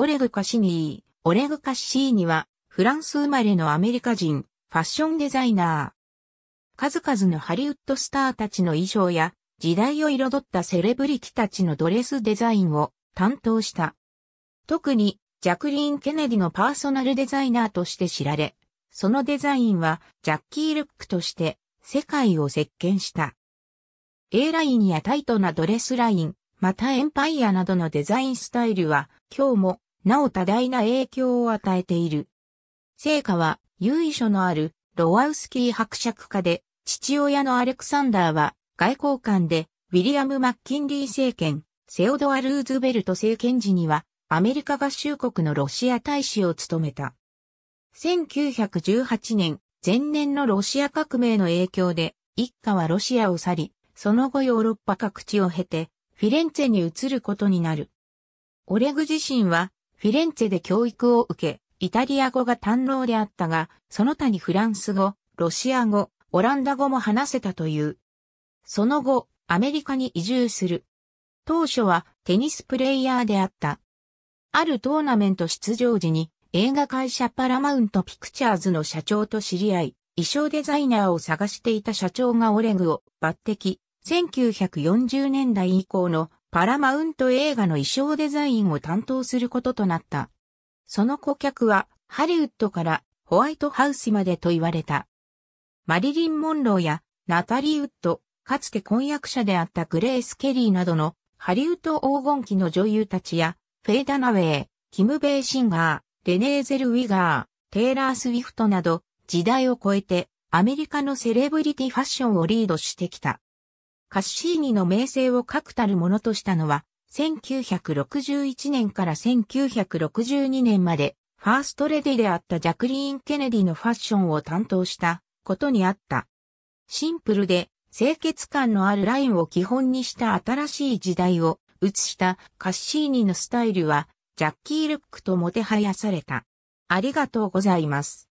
オレグ・カシニー。オレグ・カッシーニは、フランス生まれのアメリカ人、ファッションデザイナー。数々のハリウッドスターたちの衣装や、時代を彩ったセレブリティたちのドレスデザインを担当した。特に、ジャクリーン・ケネディのパーソナルデザイナーとして知られ、そのデザインは、ジャッキー・ルックとして、世界を席巻した。A ラインやタイトなドレスライン、またエンパイアなどのデザインスタイルは、今日もなお多大な影響を与えている。聖火は、由緒のあるロワウスキー伯爵家で、父親のアレクサンダーは外交官で、ウィリアム・マッキンリー政権、セオドア・ルーズベルト政権時には、アメリカ合衆国のロシア大使を務めた。1918年、前年のロシア革命の影響で、一家はロシアを去り、その後ヨーロッパ各地を経て、フィレンツェに移ることになる。オレグ自身は、フィレンツェで教育を受け、イタリア語が堪能であったが、その他にフランス語、ロシア語、オランダ語も話せたという。その後、アメリカに移住する。当初はテニスプレイヤーであった。あるトーナメント出場時に映画会社パラマウントピクチャーズの社長と知り合い、衣装デザイナーを探していた社長がオレグを抜擢。1940年代以降のパラマウント映画の衣装デザインを担当することとなった。その顧客はハリウッドからホワイトハウスまでと言われた。マリリン・モンローやナタリー・ウッド、かつて婚約者であったグレース・ケリーなどのハリウッド黄金期の女優たちや、フェイ・ダナウェイ、キム・ベイ・シンガー、レネーゼル・ウィガー、テイラー・スウィフトなど、時代を超えてアメリカのセレブリティファッションをリードしてきた。カッシーニの名声を確たるものとしたのは、1961年から1962年まで、ファーストレディであったジャクリーン・ケネディのファッションを担当したことにあった。シンプルで清潔感のあるラインを基本にした新しい時代を映したカッシーニのスタイルはジャッキー・ルックともてはやされた。ありがとうございます。